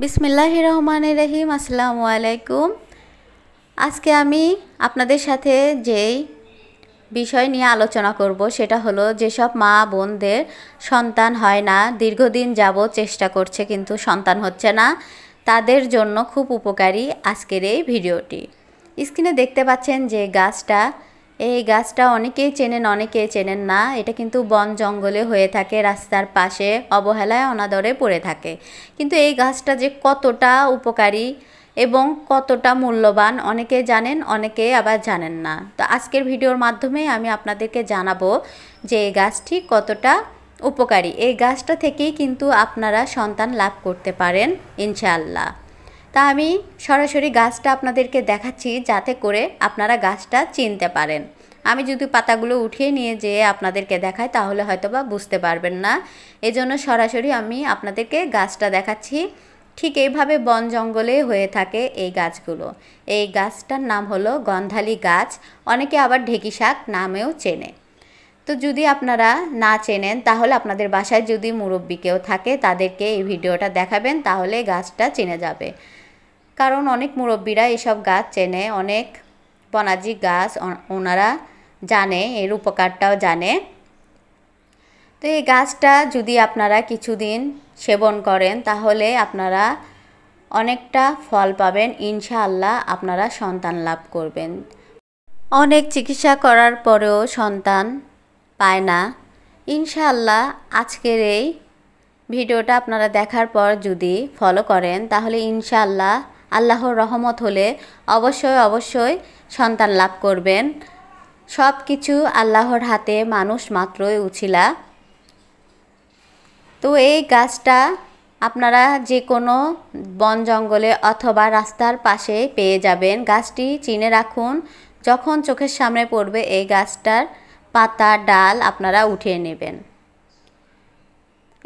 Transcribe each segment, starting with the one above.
বিসমিল্লাহ রহমান রহিম আসসালামু আলাইকুম আজকে আমি আপনাদের সাথে যেই বিষয় নিয়ে আলোচনা করব সেটা হলো যেসব মা বোনদের সন্তান হয় না দীর্ঘদিন যাব চেষ্টা করছে কিন্তু সন্তান হচ্ছে না তাদের জন্য খুব উপকারী আজকের এই ভিডিওটি স্ক্রিনে দেখতে পাচ্ছেন যে গাছটা এই গাছটা অনেকেই চেনেন অনেকেই চেনেন না এটা কিন্তু বন জঙ্গলে হয়ে থাকে রাস্তার পাশে অবহেলায় অনাদরে পড়ে থাকে কিন্তু এই গাছটা যে কতটা উপকারী এবং কতটা মূল্যবান অনেকে জানেন অনেকে আবার জানেন না তো আজকের ভিডিওর মাধ্যমে আমি আপনাদেরকে জানাবো যে এই গাছটি কতটা উপকারী এই গাছটা থেকেই কিন্তু আপনারা সন্তান লাভ করতে পারেন ইনশাআল্লাহ তা আমি সরাসরি গাছটা আপনাদেরকে দেখাচ্ছি যাতে করে আপনারা গাছটা চিনতে পারেন আমি যদি পাতাগুলো উঠিয়ে নিয়ে যেয়ে আপনাদেরকে দেখাই তাহলে হয়তো বা বুঝতে পারবেন না এজন্য সরাসরি আমি আপনাদেরকে গাছটা দেখাচ্ছি ঠিক এইভাবে বন জঙ্গলে হয়ে থাকে এই গাছগুলো এই গাছটার নাম হলো গন্ধালি গাছ অনেকে আবার ঢেকি শাক নামেও চেনে তো যদি আপনারা না চেনেন তাহলে আপনাদের বাসায় যদি মুরব্বী কেউ থাকে তাদেরকে এই ভিডিওটা দেখাবেন তাহলে গাছটা চেনে যাবে কারণ অনেক মুরব্বীরা এসব গাছ চেনে অনেক বনাজি গাছ ওনারা জানে এর উপকারটাও জানে তো এই গাছটা যদি আপনারা কিছুদিন সেবন করেন তাহলে আপনারা অনেকটা ফল পাবেন ইনশাআল্লাহ আপনারা সন্তান লাভ করবেন অনেক চিকিৎসা করার পরেও সন্তান পায় না ইনশাআল্লাহ আজকের এই ভিডিওটা আপনারা দেখার পর যদি ফলো করেন তাহলে ইনশাআল্লাহ আল্লাহর রহমত হলে অবশ্যই অবশ্যই সন্তান লাভ করবেন সব কিছু আল্লাহর হাতে মানুষ মাত্রই উছিলা তো এই গাছটা আপনারা যে কোনো বন জঙ্গলে অথবা রাস্তার পাশে পেয়ে যাবেন গাছটি চিনে রাখুন যখন চোখের সামনে পড়বে এই গাছটার পাতা ডাল আপনারা উঠিয়ে নেবেন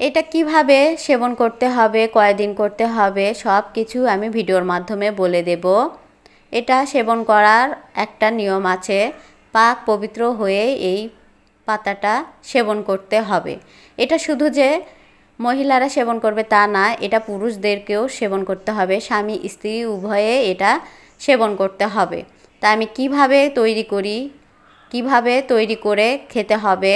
এটা কিভাবে সেবন করতে হবে কয়দিন করতে হবে সব কিছু আমি ভিডিওর মাধ্যমে বলে দেব এটা সেবন করার একটা নিয়ম আছে পাক পবিত্র হয়ে এই পাতাটা সেবন করতে হবে এটা শুধু যে মহিলারা সেবন করবে তা না এটা পুরুষদেরকেও সেবন করতে হবে স্বামী স্ত্রী উভয়ে এটা সেবন করতে হবে তা আমি কিভাবে তৈরি করি কিভাবে তৈরি করে খেতে হবে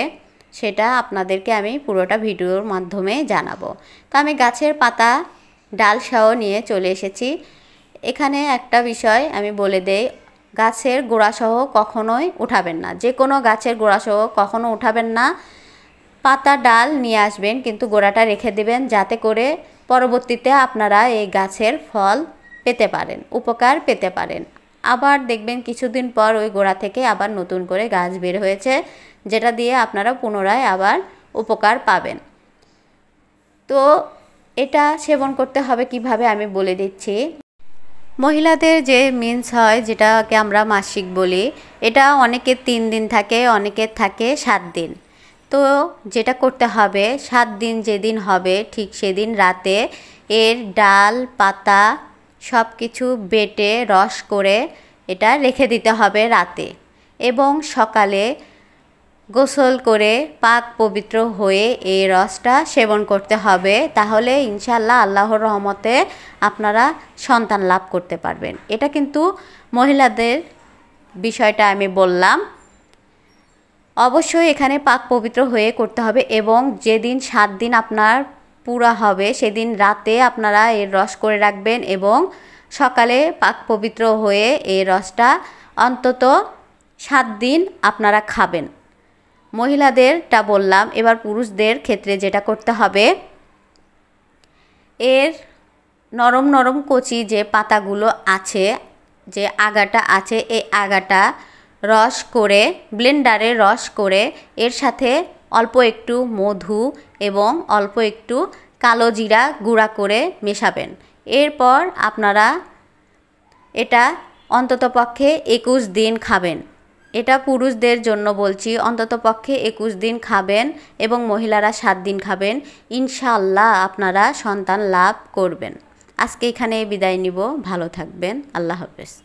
সেটা আপনাদেরকে আমি পুরোটা ভিডিওর মাধ্যমে জানাবো তো আমি গাছের পাতা ডালসহ নিয়ে চলে এসেছি এখানে একটা বিষয় আমি বলে দেই গাছের গোড়াসহ কখনোই উঠাবেন না যে কোনো গাছের গোড়াসহ কখনো উঠাবেন না পাতা ডাল নিয়ে আসবেন কিন্তু গোড়াটা রেখে দেবেন যাতে করে পরবর্তীতে আপনারা এই গাছের ফল পেতে পারেন উপকার পেতে পারেন আবার দেখবেন কিছুদিন পর ওই গোড়া থেকে আবার নতুন করে গাছ বের হয়েছে যেটা দিয়ে আপনারা পুনরায় আবার উপকার পাবেন তো এটা সেবন করতে হবে কিভাবে আমি বলে দিচ্ছি মহিলাদের যে মিন্স হয় যেটাকে আমরা মাসিক বলি এটা অনেকের তিন দিন থাকে অনেকের থাকে সাত দিন তো যেটা করতে হবে সাত দিন যেদিন হবে ঠিক সেদিন রাতে এর ডাল পাতা সব কিছু বেটে রস করে এটা রেখে দিতে হবে রাতে এবং সকালে গোসল করে পাক পবিত্র হয়ে এই রসটা সেবন করতে হবে তাহলে ইনশাল্লাহ আল্লাহর রহমতে আপনারা সন্তান লাভ করতে পারবেন এটা কিন্তু মহিলাদের বিষয়টা আমি বললাম অবশ্যই এখানে পাক পবিত্র হয়ে করতে হবে এবং যেদিন সাত দিন আপনার পুরা হবে সেদিন রাতে আপনারা এর রস করে রাখবেন এবং সকালে পাক পবিত্র হয়ে এই রসটা অন্তত সাত দিন আপনারা খাবেন মহিলাদেরটা বললাম এবার পুরুষদের ক্ষেত্রে যেটা করতে হবে এর নরম নরম কচি যে পাতাগুলো আছে যে আগাটা আছে এই আগাটা রস করে ব্লেন্ডারে রস করে এর সাথে অল্প একটু মধু এবং অল্প একটু কালো জিরা গুঁড়া করে মেশাবেন এরপর আপনারা এটা অন্ততপক্ষে একুশ দিন খাবেন এটা পুরুষদের জন্য বলছি অন্তত পক্ষে একুশ দিন খাবেন এবং মহিলারা সাত দিন খাবেন ইনশাআল্লাহ আপনারা সন্তান লাভ করবেন আজকে এখানে বিদায় নিব ভালো থাকবেন আল্লাহ হাফেজ